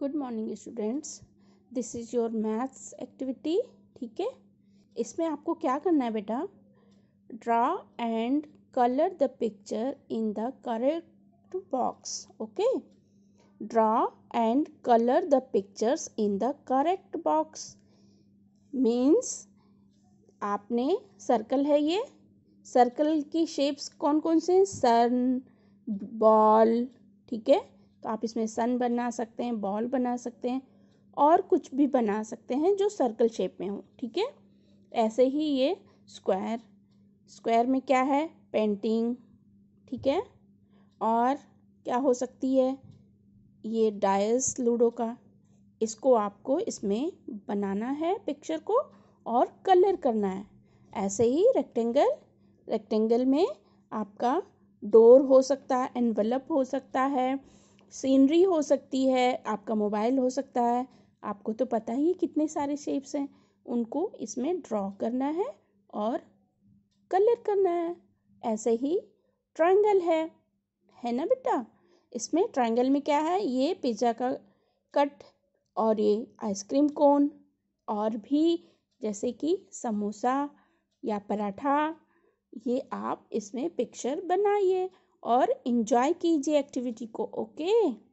good morning students this is your maths activity ठीक है इसमें आपको क्या करना है बेटा draw and colour the picture in the correct box okay draw and colour the pictures in the correct box means आपने circle है ये सर्कल की शेप्स कौन कौन से सन बॉल ठीक है तो आप इसमें सन बना सकते हैं बॉल बना सकते हैं और कुछ भी बना सकते हैं जो सर्कल शेप में हो ठीक है ऐसे ही ये स्क्वायर स्क्वायर में क्या है पेंटिंग ठीक है और क्या हो सकती है ये डायस लूडो का इसको आपको इसमें बनाना है पिक्चर को और कलर करना है ऐसे ही रेक्टेंगल रेक्टेंगल में आपका डोर हो सकता है एनवलप हो सकता है सीनरी हो सकती है आपका मोबाइल हो सकता है आपको तो पता ही कितने सारे शेप्स हैं उनको इसमें ड्रॉ करना है और कलर करना है ऐसे ही ट्रायंगल है है ना बेटा इसमें ट्रायंगल में क्या है ये पिज्ज़ा का कट और ये आइसक्रीम कोन और भी जैसे कि समोसा या पराठा ये आप इसमें पिक्चर बनाइए और इन्जॉय कीजिए एक्टिविटी को ओके